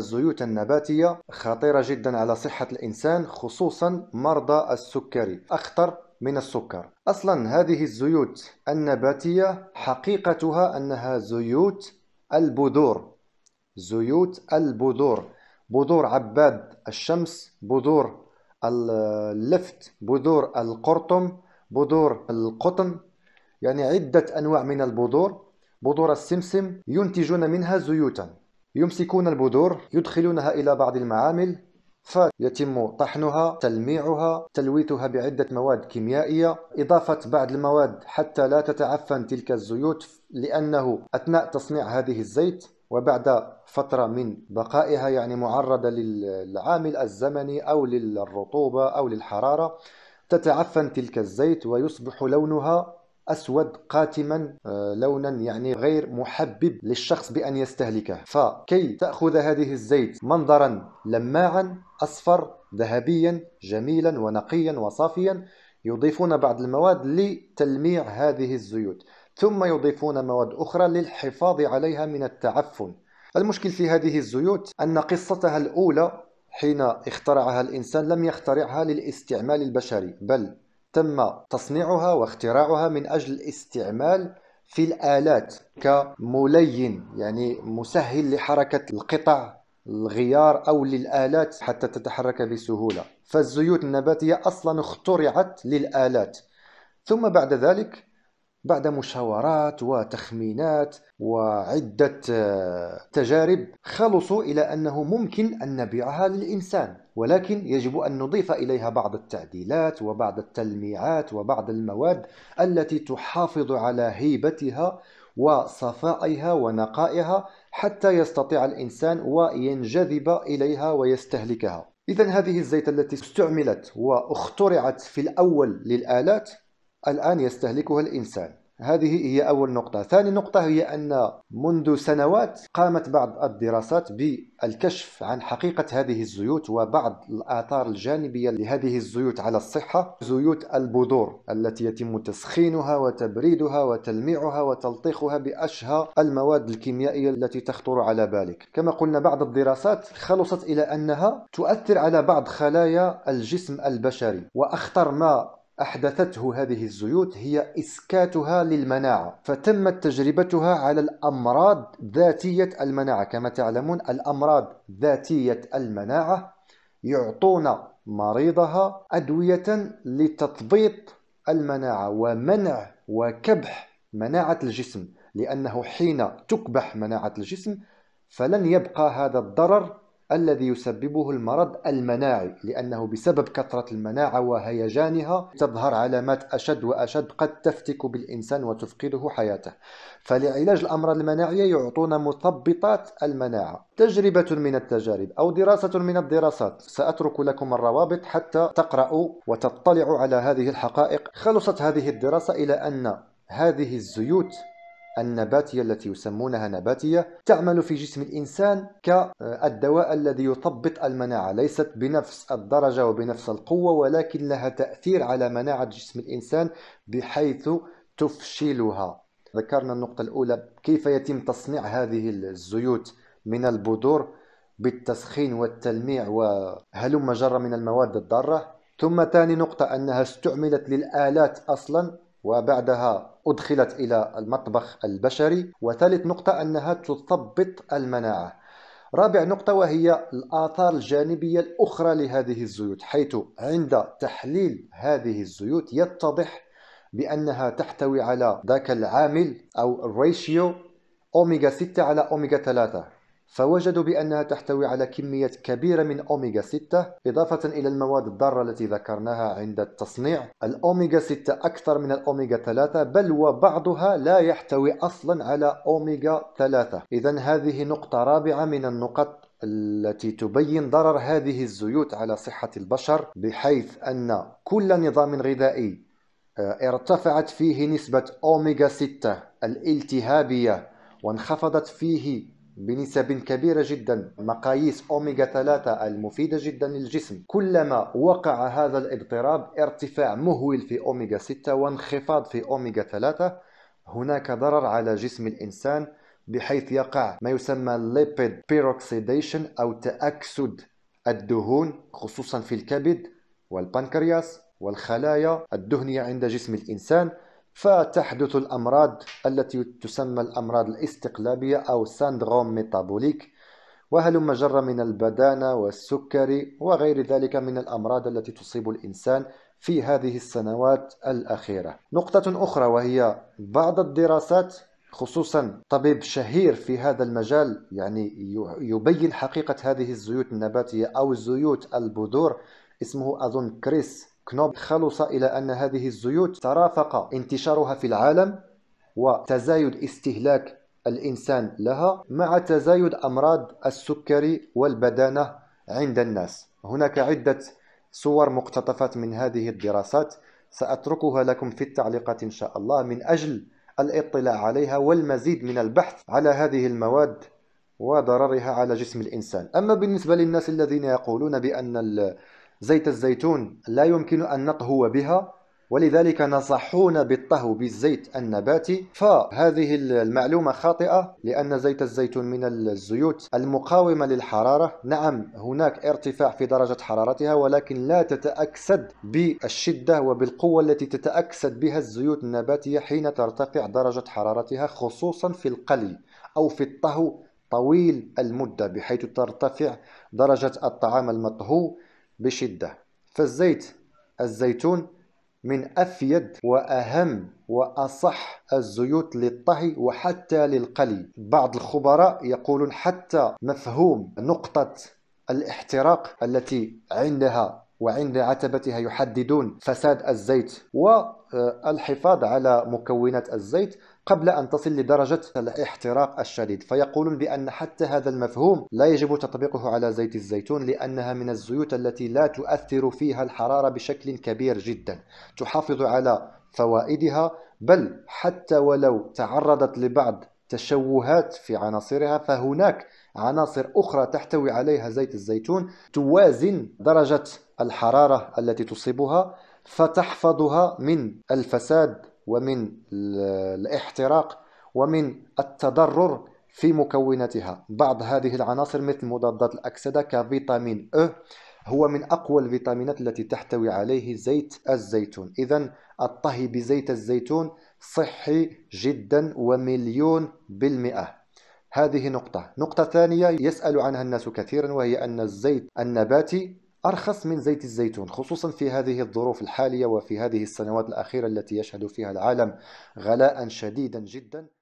الزيوت النباتية خطيرة جدا على صحة الإنسان خصوصا مرضى السكري أخطر من السكر أصلا هذه الزيوت النباتية حقيقتها أنها زيوت البذور زيوت البذور بذور عباد الشمس بذور اللفت بذور القرطم بذور القطن يعني عدة أنواع من البذور بذور السمسم ينتجون منها زيوتا يمسكون البذور يدخلونها إلى بعض المعامل فيتم طحنها تلميعها تلويثها بعدة مواد كيميائية إضافة بعض المواد حتى لا تتعفن تلك الزيوت لأنه أثناء تصنيع هذه الزيت وبعد فترة من بقائها يعني معرضة للعامل الزمني أو للرطوبة أو للحرارة تتعفن تلك الزيت ويصبح لونها أسود قاتما آه، لونا يعني غير محبب للشخص بأن يستهلكه فكي تأخذ هذه الزيت منظرا لماعا أصفر ذهبيا جميلا ونقيا وصافيا يضيفون بعض المواد لتلميع هذه الزيوت ثم يضيفون مواد أخرى للحفاظ عليها من التعفن المشكل في هذه الزيوت أن قصتها الأولى حين اخترعها الإنسان لم يخترعها للاستعمال البشري بل تم تصنيعها واختراعها من أجل الاستعمال في الآلات كملين يعني مسهل لحركة القطع الغيار أو للآلات حتى تتحرك بسهولة فالزيوت النباتية أصلا اخترعت للآلات ثم بعد ذلك بعد مشاورات وتخمينات وعدة آه، تجارب خلصوا إلى أنه ممكن أن نبيعها للإنسان ولكن يجب أن نضيف إليها بعض التعديلات وبعض التلميعات وبعض المواد التي تحافظ على هيبتها وصفائها ونقائها حتى يستطيع الإنسان وينجذب إليها ويستهلكها إذا هذه الزيت التي استعملت واخترعت في الأول للآلات الآن يستهلكها الإنسان هذه هي أول نقطة ثاني نقطة هي أن منذ سنوات قامت بعض الدراسات بالكشف عن حقيقة هذه الزيوت وبعض الآثار الجانبية لهذه الزيوت على الصحة زيوت البذور التي يتم تسخينها وتبريدها وتلميعها وتلطيخها بأشهى المواد الكيميائية التي تخطر على بالك كما قلنا بعض الدراسات خلصت إلى أنها تؤثر على بعض خلايا الجسم البشري وأخطر ما أحدثته هذه الزيوت هي إسكاتها للمناعة فتمت تجربتها على الأمراض ذاتية المناعة كما تعلمون الأمراض ذاتية المناعة يعطون مريضها أدوية لتثبيط المناعة ومنع وكبح مناعة الجسم لأنه حين تكبح مناعة الجسم فلن يبقى هذا الضرر الذي يسببه المرض المناعي لأنه بسبب كثرة المناعة وهيجانها تظهر علامات أشد وأشد قد تفتك بالإنسان وتفقده حياته فلعلاج الأمراض المناعية يعطون مثبطات المناعة تجربة من التجارب أو دراسة من الدراسات سأترك لكم الروابط حتى تقرأوا وتطلعوا على هذه الحقائق خلصت هذه الدراسة إلى أن هذه الزيوت النباتية التي يسمونها نباتية تعمل في جسم الإنسان كالدواء الذي يثبط المناعة ليست بنفس الدرجة وبنفس القوة ولكن لها تأثير على مناعة جسم الإنسان بحيث تفشلها ذكرنا النقطة الأولى كيف يتم تصنيع هذه الزيوت من البذور بالتسخين والتلميع وهلم جرة من المواد الضارة ثم ثاني نقطة أنها استعملت للآلات أصلا وبعدها أدخلت إلى المطبخ البشري وثالث نقطة أنها تثبط المناعة رابع نقطة وهي الآثار الجانبية الأخرى لهذه الزيوت حيث عند تحليل هذه الزيوت يتضح بأنها تحتوي على ذاك العامل أو الريشيو أوميغا 6 على أوميغا 3 فوجدوا بأنها تحتوي على كمية كبيرة من أوميغا 6 إضافة إلى المواد الضارة التي ذكرناها عند التصنيع الأوميغا 6 أكثر من الأوميغا 3 بل وبعضها لا يحتوي أصلا على أوميغا 3 إذا هذه نقطة رابعة من النقط التي تبين ضرر هذه الزيوت على صحة البشر بحيث أن كل نظام غذائي آه، ارتفعت فيه نسبة أوميغا 6 الالتهابية وانخفضت فيه بنسب كبيرة جدا مقاييس أوميغا 3 المفيدة جدا للجسم كلما وقع هذا الاضطراب ارتفاع مهول في أوميغا 6 وانخفاض في أوميغا 3 هناك ضرر على جسم الإنسان بحيث يقع ما يسمى ليبيد بيروكسيديشن أو تأكسد الدهون خصوصا في الكبد والبنكرياس والخلايا الدهنية عند جسم الإنسان فتحدث الأمراض التي تسمى الأمراض الاستقلابية أو سندروم ميتابوليك وهلم جر من البدانة والسكري وغير ذلك من الأمراض التي تصيب الإنسان في هذه السنوات الأخيرة نقطة أخرى وهي بعض الدراسات خصوصا طبيب شهير في هذا المجال يعني يبين حقيقة هذه الزيوت النباتية أو زيوت البذور اسمه أظن كريس كنوب خلص إلى أن هذه الزيوت ترافق انتشارها في العالم وتزايد استهلاك الإنسان لها مع تزايد أمراض السكري والبدانة عند الناس هناك عدة صور مقتطفات من هذه الدراسات سأتركها لكم في التعليقات إن شاء الله من أجل الاطلاع عليها والمزيد من البحث على هذه المواد وضررها على جسم الإنسان أما بالنسبة للناس الذين يقولون بأن زيت الزيتون لا يمكن أن نطهو بها ولذلك نصحون بالطهو بالزيت النباتي فهذه المعلومة خاطئة لأن زيت الزيتون من الزيوت المقاومة للحرارة نعم هناك ارتفاع في درجة حرارتها ولكن لا تتأكسد بالشدة وبالقوة التي تتأكسد بها الزيوت النباتية حين ترتفع درجة حرارتها خصوصا في القلي أو في الطهو طويل المدة بحيث ترتفع درجة الطعام المطهو بشدة فالزيت الزيتون من أفيد وأهم وأصح الزيوت للطهي وحتى للقلي بعض الخبراء يقولون حتى مفهوم نقطة الاحتراق التي عندها وعند عتبتها يحددون فساد الزيت والحفاظ آه، على مكونات الزيت قبل أن تصل لدرجة الاحتراق الشديد فيقولون بأن حتى هذا المفهوم لا يجب تطبيقه على زيت الزيتون لأنها من الزيوت التي لا تؤثر فيها الحرارة بشكل كبير جدا تحافظ على فوائدها بل حتى ولو تعرضت لبعض تشوهات في عناصرها فهناك عناصر أخرى تحتوي عليها زيت الزيتون توازن درجة الحرارة التي تصيبها فتحفظها من الفساد ومن الاحتراق ومن التضرر في مكوناتها بعض هذه العناصر مثل مضادات الأكسدة كفيتامين أ هو من أقوى الفيتامينات التي تحتوي عليه زيت الزيتون إذا الطهي بزيت الزيتون صحي جدا ومليون بالمئة هذه نقطة نقطة ثانية يسأل عنها الناس كثيرا وهي أن الزيت النباتي أرخص من زيت الزيتون خصوصا في هذه الظروف الحالية وفي هذه السنوات الأخيرة التي يشهد فيها العالم غلاء شديدا جدا